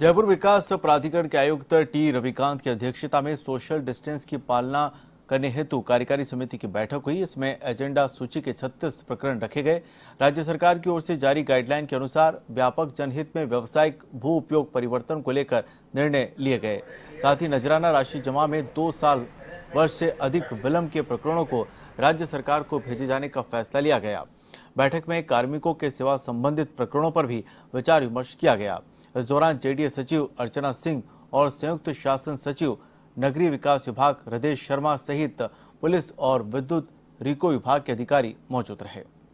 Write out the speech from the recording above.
जयपुर विकास प्राधिकरण के आयुक्त टी रविकांत की अध्यक्षता में सोशल डिस्टेंस की पालना करने हेतु कार्यकारी समिति की बैठक हुई इसमें एजेंडा सूची के 36 प्रकरण रखे गए राज्य सरकार की ओर से जारी गाइडलाइन के अनुसार व्यापक जनहित में व्यावसायिक भू उपयोग परिवर्तन को लेकर निर्णय लिए गए साथ ही नजराना राशि जमा में दो साल वर्ष से अधिक विलंब के प्रकरणों को राज्य सरकार को भेजे जाने का फैसला लिया गया बैठक में कार्मिकों के सेवा संबंधित प्रकरणों पर भी विचार विमर्श किया गया इस दौरान जेडीए सचिव अर्चना सिंह और संयुक्त शासन सचिव नगरीय विकास विभाग हृदय शर्मा सहित पुलिस और विद्युत रिको विभाग के अधिकारी मौजूद रहे